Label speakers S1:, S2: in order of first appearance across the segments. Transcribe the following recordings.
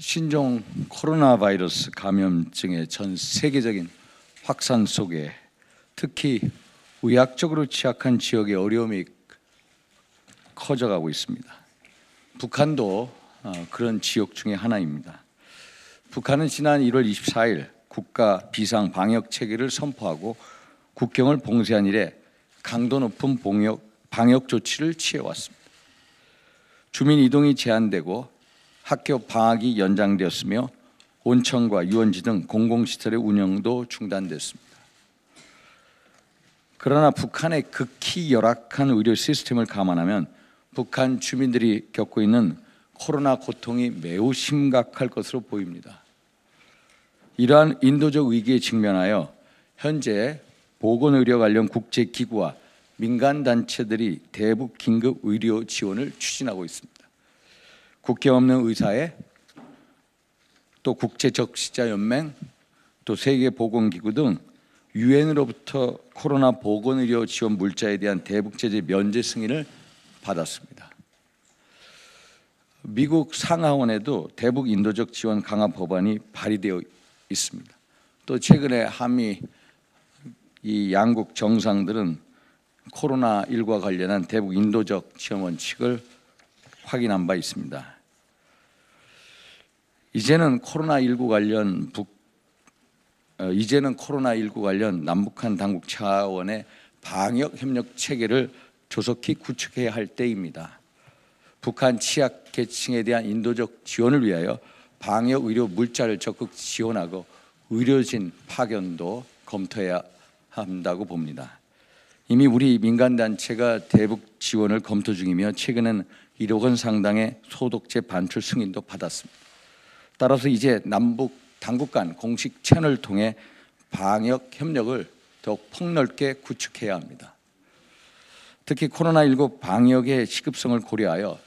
S1: 신종 코로나 바이러스 감염증의 전 세계적인 확산 속에 특히 의학적으로 취약한 지역의 어려움이 커져가고 있습니다. 북한도 어, 그런 지역 중에 하나입니다. 북한은 지난 1월 24일 국가 비상 방역 체계를 선포하고 국경을 봉쇄한 이래 강도 높은 방역 조치를 취해왔습니다. 주민 이동이 제한되고 학교 방학이 연장되었으며 온천과 유원지 등 공공시설의 운영도 중단됐습니다. 그러나 북한의 극히 열악한 의료 시스템을 감안하면 북한 주민들이 겪고 있는 코로나 고통이 매우 심각할 것으로 보입니다. 이러한 인도적 위기에 직면하여 현재 보건의료 관련 국제기구와 민간단체들이 대북 긴급 의료 지원을 추진하고 있습니다. 국회 없는 의사회, 또 국제적시자연맹, 또 세계보건기구 등 유엔으로부터 코로나 보건의료 지원 물자에 대한 대북제재 면제 승인을 받았습니다. 미국 상하원에도 대북 인도적 지원 강화 법안이 발의되어 있습니다. 또 최근에 한미 이 양국 정상들은 코로나 1과 관련한 대북 인도적 지원 원칙을 확인한 바 있습니다. 이제는 코로나19 관련 북 어, 이제는 코로나19 관련 남북한 당국 차원의 방역 협력 체계를 조속히 구축해야 할 때입니다. 북한 취약 계층에 대한 인도적 지원을 위하여 방역 의료 물자를 적극 지원하고 의료진 파견도 검토해야 한다고 봅니다. 이미 우리 민간단체가 대북 지원을 검토 중이며 최근에는 1억 원 상당의 소독제 반출 승인도 받았습니다. 따라서 이제 남북 당국 간 공식 채널을 통해 방역 협력을 더욱 폭넓게 구축해야 합니다. 특히 코로나19 방역의 시급성을 고려하여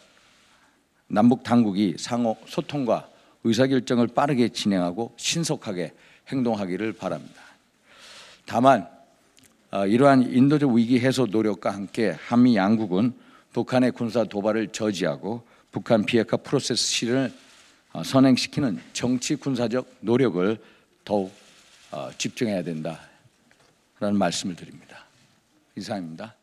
S1: 남북 당국이 상호 소통과 의사결정을 빠르게 진행하고 신속하게 행동하기를 바랍니다. 다만 어, 이러한 인도적 위기 해소 노력과 함께 한미 양국은 북한의 군사 도발을 저지하고 북한 비핵화 프로세스 실현을 어, 선행시키는 정치 군사적 노력을 더욱 어, 집중해야 된다라는 말씀을 드립니다. 이상입니다.